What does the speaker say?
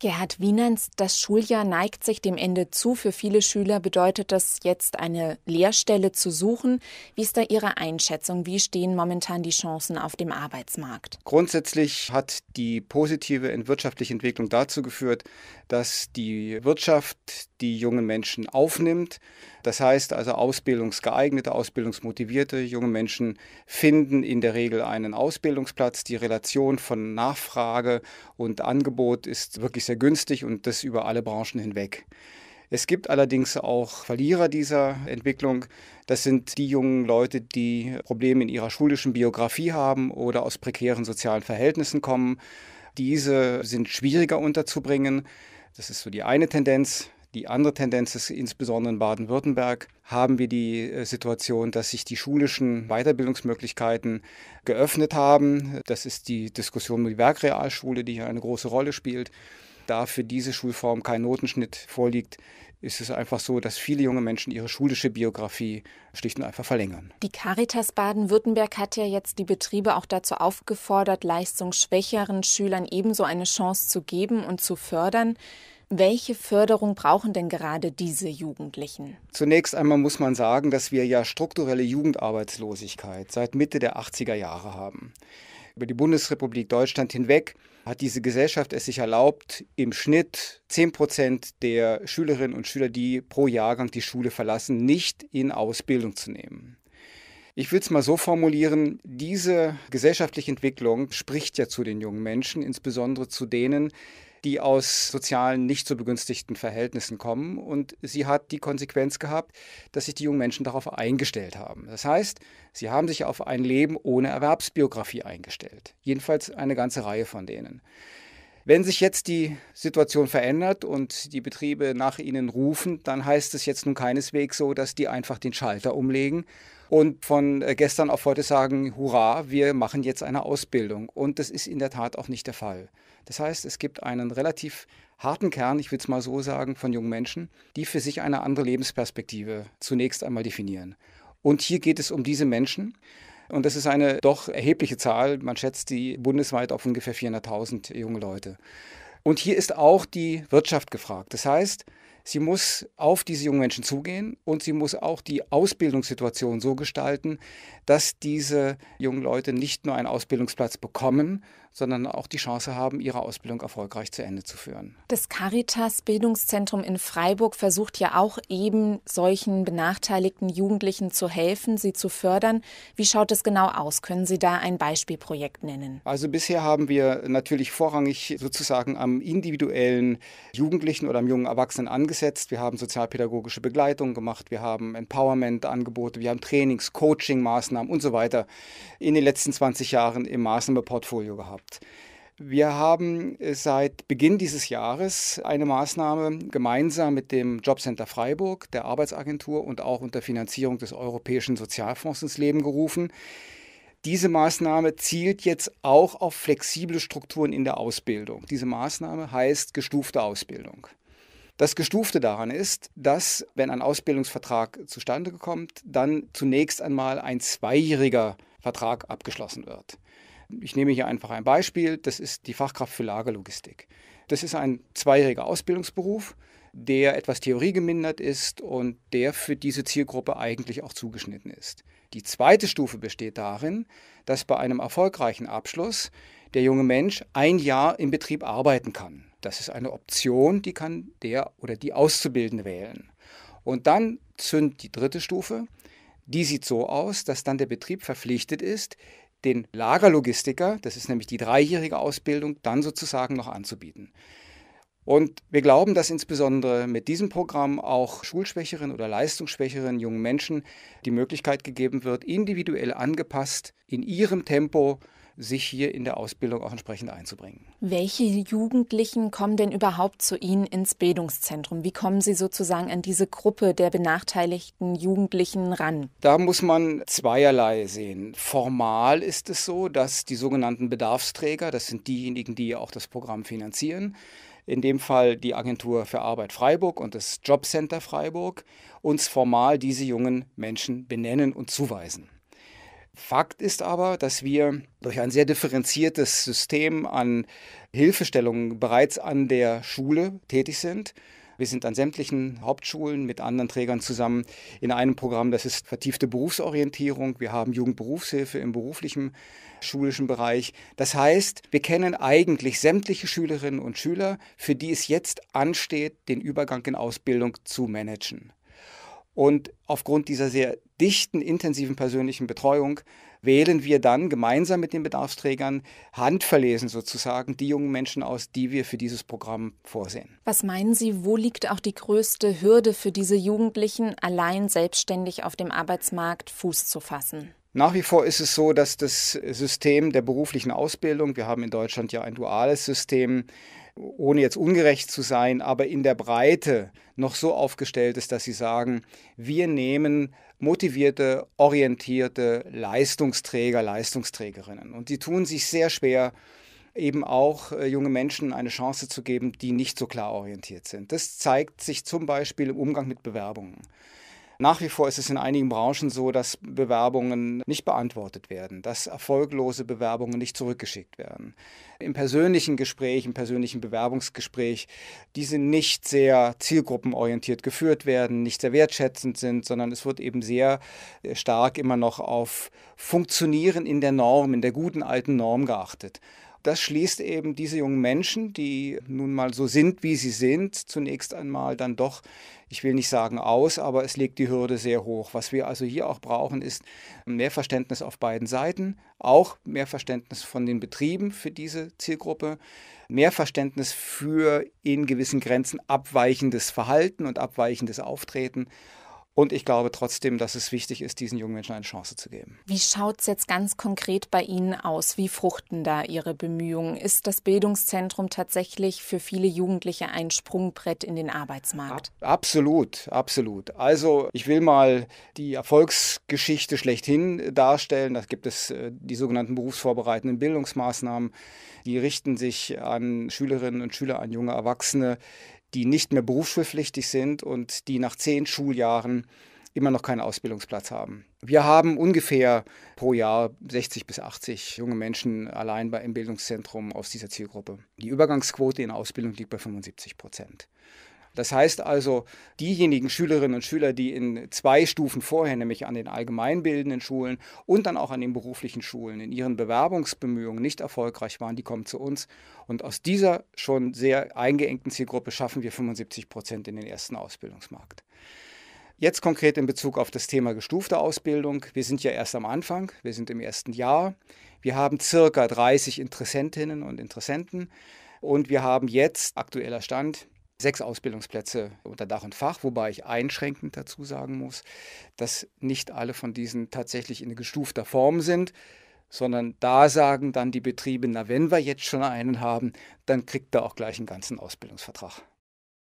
Gerhard Wienerns, das Schuljahr neigt sich dem Ende zu. Für viele Schüler bedeutet das jetzt eine Lehrstelle zu suchen. Wie ist da Ihre Einschätzung? Wie stehen momentan die Chancen auf dem Arbeitsmarkt? Grundsätzlich hat die positive wirtschaftliche Entwicklung dazu geführt, dass die Wirtschaft die jungen Menschen aufnimmt. Das heißt also ausbildungsgeeignete, ausbildungsmotivierte junge Menschen finden in der Regel einen Ausbildungsplatz. Die Relation von Nachfrage und Angebot ist wirklich sehr günstig und das über alle Branchen hinweg. Es gibt allerdings auch Verlierer dieser Entwicklung. Das sind die jungen Leute, die Probleme in ihrer schulischen Biografie haben oder aus prekären sozialen Verhältnissen kommen. Diese sind schwieriger unterzubringen. Das ist so die eine Tendenz. Die andere Tendenz ist insbesondere in Baden-Württemberg haben wir die äh, Situation, dass sich die schulischen Weiterbildungsmöglichkeiten geöffnet haben. Das ist die Diskussion um die Werkrealschule, die hier eine große Rolle spielt. Da für diese Schulform kein Notenschnitt vorliegt, ist es einfach so, dass viele junge Menschen ihre schulische Biografie schlicht und einfach verlängern. Die Caritas Baden-Württemberg hat ja jetzt die Betriebe auch dazu aufgefordert, leistungsschwächeren Schülern ebenso eine Chance zu geben und zu fördern. Welche Förderung brauchen denn gerade diese Jugendlichen? Zunächst einmal muss man sagen, dass wir ja strukturelle Jugendarbeitslosigkeit seit Mitte der 80er Jahre haben. Über die Bundesrepublik Deutschland hinweg hat diese Gesellschaft es sich erlaubt, im Schnitt 10 Prozent der Schülerinnen und Schüler, die pro Jahrgang die Schule verlassen, nicht in Ausbildung zu nehmen. Ich würde es mal so formulieren, diese gesellschaftliche Entwicklung spricht ja zu den jungen Menschen, insbesondere zu denen, die aus sozialen nicht so begünstigten Verhältnissen kommen. Und sie hat die Konsequenz gehabt, dass sich die jungen Menschen darauf eingestellt haben. Das heißt, sie haben sich auf ein Leben ohne Erwerbsbiografie eingestellt. Jedenfalls eine ganze Reihe von denen. Wenn sich jetzt die Situation verändert und die Betriebe nach ihnen rufen, dann heißt es jetzt nun keineswegs so, dass die einfach den Schalter umlegen und von äh, gestern auf heute sagen, hurra, wir machen jetzt eine Ausbildung. Und das ist in der Tat auch nicht der Fall. Das heißt, es gibt einen relativ harten Kern, ich würde es mal so sagen, von jungen Menschen, die für sich eine andere Lebensperspektive zunächst einmal definieren. Und hier geht es um diese Menschen. Und das ist eine doch erhebliche Zahl. Man schätzt die bundesweit auf ungefähr 400.000 junge Leute. Und hier ist auch die Wirtschaft gefragt. Das heißt, sie muss auf diese jungen Menschen zugehen und sie muss auch die Ausbildungssituation so gestalten, dass diese jungen Leute nicht nur einen Ausbildungsplatz bekommen, sondern auch die Chance haben, ihre Ausbildung erfolgreich zu Ende zu führen. Das Caritas Bildungszentrum in Freiburg versucht ja auch eben solchen benachteiligten Jugendlichen zu helfen, sie zu fördern. Wie schaut es genau aus? Können Sie da ein Beispielprojekt nennen? Also bisher haben wir natürlich vorrangig sozusagen am individuellen Jugendlichen oder am jungen Erwachsenen angesetzt. Wir haben sozialpädagogische Begleitung gemacht, wir haben Empowerment-Angebote, wir haben Trainings, Coaching-Maßnahmen und so weiter in den letzten 20 Jahren im Maßnahmenportfolio gehabt gehabt. Wir haben äh, seit Beginn dieses Jahres eine Maßnahme gemeinsam mit dem Jobcenter Freiburg, der Arbeitsagentur und auch unter Finanzierung des Europäischen Sozialfonds ins Leben gerufen. Diese Maßnahme zielt jetzt auch auf flexible Strukturen in der Ausbildung. Diese Maßnahme heißt gestufte Ausbildung. Das Gestufte daran ist, dass, wenn ein Ausbildungsvertrag zustande kommt, dann zunächst einmal ein zweijähriger Vertrag abgeschlossen wird. Ich nehme hier einfach ein Beispiel, das ist die Fachkraft für Lagerlogistik. Das ist ein zweijähriger Ausbildungsberuf, der etwas theoriegemindert ist und der für diese Zielgruppe eigentlich auch zugeschnitten ist. Die zweite Stufe besteht darin, dass bei einem erfolgreichen Abschluss der junge Mensch ein Jahr im Betrieb arbeiten kann. Das ist eine Option, die kann der oder die Auszubildende wählen. Und dann zündet die dritte Stufe. Die sieht so aus, dass dann der Betrieb verpflichtet ist, den Lagerlogistiker, das ist nämlich die dreijährige Ausbildung, dann sozusagen noch anzubieten. Und wir glauben, dass insbesondere mit diesem Programm auch schulschwächeren oder leistungsschwächeren jungen Menschen die Möglichkeit gegeben wird, individuell angepasst in ihrem Tempo sich hier in der Ausbildung auch entsprechend einzubringen. Welche Jugendlichen kommen denn überhaupt zu Ihnen ins Bildungszentrum? Wie kommen Sie sozusagen an diese Gruppe der benachteiligten Jugendlichen ran? Da muss man zweierlei sehen. Formal ist es so, dass die sogenannten Bedarfsträger, das sind diejenigen, die auch das Programm finanzieren, in dem Fall die Agentur für Arbeit Freiburg und das Jobcenter Freiburg, uns formal diese jungen Menschen benennen und zuweisen. Fakt ist aber, dass wir durch ein sehr differenziertes System an Hilfestellungen bereits an der Schule tätig sind. Wir sind an sämtlichen Hauptschulen mit anderen Trägern zusammen in einem Programm, das ist vertiefte Berufsorientierung. Wir haben Jugendberufshilfe im beruflichen schulischen Bereich. Das heißt, wir kennen eigentlich sämtliche Schülerinnen und Schüler, für die es jetzt ansteht, den Übergang in Ausbildung zu managen. Und aufgrund dieser sehr dichten, intensiven persönlichen Betreuung wählen wir dann gemeinsam mit den Bedarfsträgern handverlesen sozusagen die jungen Menschen aus, die wir für dieses Programm vorsehen. Was meinen Sie, wo liegt auch die größte Hürde für diese Jugendlichen, allein selbstständig auf dem Arbeitsmarkt Fuß zu fassen? Nach wie vor ist es so, dass das System der beruflichen Ausbildung, wir haben in Deutschland ja ein duales System, ohne jetzt ungerecht zu sein, aber in der Breite noch so aufgestellt ist, dass sie sagen, wir nehmen motivierte, orientierte Leistungsträger, Leistungsträgerinnen. Und die tun sich sehr schwer, eben auch äh, junge Menschen eine Chance zu geben, die nicht so klar orientiert sind. Das zeigt sich zum Beispiel im Umgang mit Bewerbungen. Nach wie vor ist es in einigen Branchen so, dass Bewerbungen nicht beantwortet werden, dass erfolglose Bewerbungen nicht zurückgeschickt werden. Im persönlichen Gespräch, im persönlichen Bewerbungsgespräch, diese nicht sehr zielgruppenorientiert geführt werden, nicht sehr wertschätzend sind, sondern es wird eben sehr äh, stark immer noch auf Funktionieren in der Norm, in der guten alten Norm geachtet. Das schließt eben diese jungen Menschen, die nun mal so sind, wie sie sind, zunächst einmal dann doch, ich will nicht sagen aus, aber es legt die Hürde sehr hoch. Was wir also hier auch brauchen, ist mehr Verständnis auf beiden Seiten, auch mehr Verständnis von den Betrieben für diese Zielgruppe, mehr Verständnis für in gewissen Grenzen abweichendes Verhalten und abweichendes Auftreten und ich glaube trotzdem, dass es wichtig ist, diesen jungen Menschen eine Chance zu geben. Wie schaut es jetzt ganz konkret bei Ihnen aus? Wie fruchten da Ihre Bemühungen? Ist das Bildungszentrum tatsächlich für viele Jugendliche ein Sprungbrett in den Arbeitsmarkt? absolut, absolut. Also ich will mal die Erfolgsgeschichte schlechthin darstellen. Da gibt es äh, die sogenannten berufsvorbereitenden Bildungsmaßnahmen. Die richten sich an Schülerinnen und Schüler, an junge Erwachsene, die nicht mehr berufsschulpflichtig sind und die nach zehn Schuljahren immer noch keinen Ausbildungsplatz haben. Wir haben ungefähr pro Jahr 60 bis 80 junge Menschen allein bei, im Bildungszentrum aus dieser Zielgruppe. Die Übergangsquote in Ausbildung liegt bei 75 Prozent. Das heißt also, diejenigen Schülerinnen und Schüler, die in zwei Stufen vorher, nämlich an den allgemeinbildenden Schulen und dann auch an den beruflichen Schulen in ihren Bewerbungsbemühungen nicht erfolgreich waren, die kommen zu uns. Und aus dieser schon sehr eingeengten Zielgruppe schaffen wir 75 Prozent in den ersten Ausbildungsmarkt. Jetzt konkret in Bezug auf das Thema gestufte Ausbildung. Wir sind ja erst am Anfang, wir sind im ersten Jahr. Wir haben circa 30 Interessentinnen und Interessenten und wir haben jetzt, aktueller Stand, sechs Ausbildungsplätze unter Dach und Fach, wobei ich einschränkend dazu sagen muss, dass nicht alle von diesen tatsächlich in gestufter Form sind, sondern da sagen dann die Betriebe, na wenn wir jetzt schon einen haben, dann kriegt er auch gleich einen ganzen Ausbildungsvertrag.